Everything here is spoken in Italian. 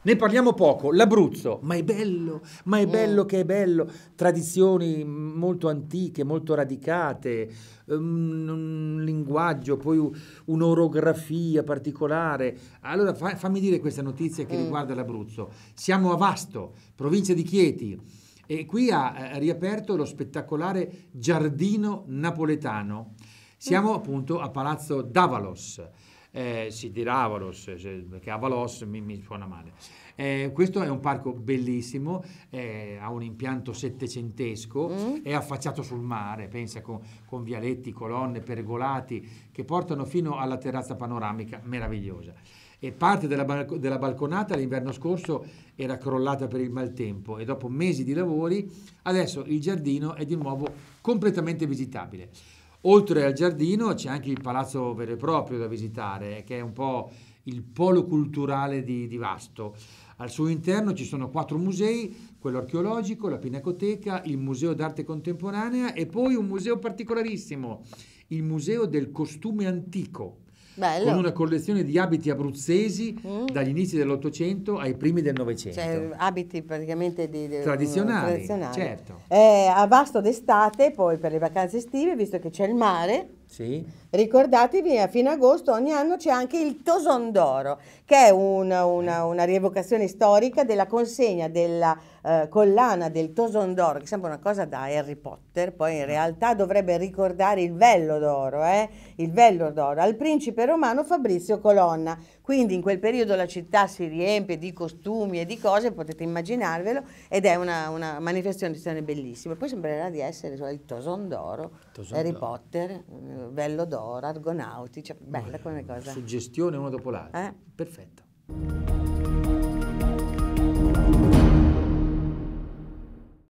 Ne parliamo poco, l'Abruzzo, ma è bello, ma è mm. bello che è bello, tradizioni molto antiche, molto radicate, ehm, un linguaggio, poi un'orografia particolare. Allora fa, fammi dire questa notizia che mm. riguarda l'Abruzzo. Siamo a Vasto, provincia di Chieti, e qui ha eh, riaperto lo spettacolare Giardino Napoletano. Siamo mm. appunto a Palazzo Davalos eh, si dirà Avalos, cioè, perché Avalos mi, mi suona male. Eh, questo è un parco bellissimo, eh, ha un impianto settecentesco, mm. è affacciato sul mare, pensa con, con, vialetti, colonne, pergolati che portano fino alla terrazza panoramica meravigliosa. E parte della, della balconata l'inverno scorso era crollata per il maltempo e dopo mesi di lavori adesso il giardino è di nuovo completamente visitabile. Oltre al giardino c'è anche il palazzo vero e proprio da visitare, che è un po' il polo culturale di, di Vasto. Al suo interno ci sono quattro musei, quello archeologico, la Pinacoteca, il Museo d'arte contemporanea e poi un museo particolarissimo, il Museo del costume antico Bello. con una collezione di abiti abruzzesi mm. dagli inizi dell'Ottocento ai primi del Novecento. Cioè, abiti praticamente di, di, tradizionali, tradizionali, certo. Eh, a Vasto d'estate, poi per le vacanze estive, visto che c'è il mare, sì. Ricordatevi, eh, a fine agosto ogni anno c'è anche il Tosondoro, che è una, una, una rievocazione storica della consegna della eh, collana del Tosondoro, che sembra una cosa da Harry Potter, poi in realtà dovrebbe ricordare il vello d'oro, eh? il vello d'oro, al principe romano Fabrizio Colonna. Quindi in quel periodo la città si riempie di costumi e di cose, potete immaginarvelo, ed è una, una manifestazione bellissima. Poi sembrerà di essere cioè, il Tosondoro, Tosondoro, Harry Potter, eh, vello d'oro Tesoro, Argonauti, cioè, bella come cosa. Suggestione uno dopo l'altro. Eh? Perfetta.